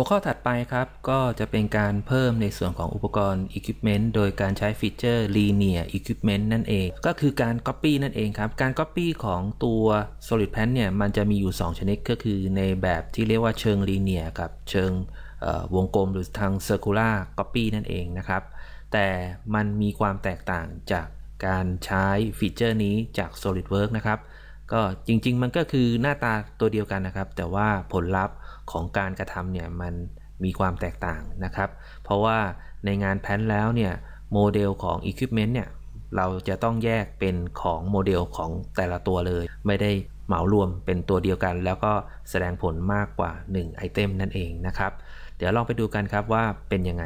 หัวข้อถัดไปครับก็จะเป็นการเพิ่มในส่วนของอุปกรณ์ Equipment โดยการใช้ฟีเจอร์ Linear Equipment นั่นเอง ก็คือการ Copy นั่นเองครับ การ Copy ของตัว Solid p a n เนี่ยมันจะมีอยู่ 2 ชนิดก็คือในแบบที่เรียกว่าเชิง Linear กับเชิงวงกลมหรือทาง Circular Copy นั่นเองนะครับ แต่มันมีความแตกต่างจากการใช้ฟีเจอร์นี้จาก SolidWorks นะครับก็จริง ๆ มันก็คือหน้าตาตัวเดียวกันนะครับ แต่ว่าผลลัพธ์ของการกระทำเนี่ยมันมีความแตกต่างนะครับ เพราะว่าในงานแพนแล้วเนี่ยโมเดลของ Equipment เนี่ยเราจะต้องแยกเป็นของโมเดลของแต่ละตัวเลย ไม่ได้เหมารวมเป็นตัวเดียวกัน แล้วก็แสดงผลมากกว่า1ไอเทมนั่นเองนะครับ เดี๋ยวลองไปดูกันครับว่าเป็นยังไง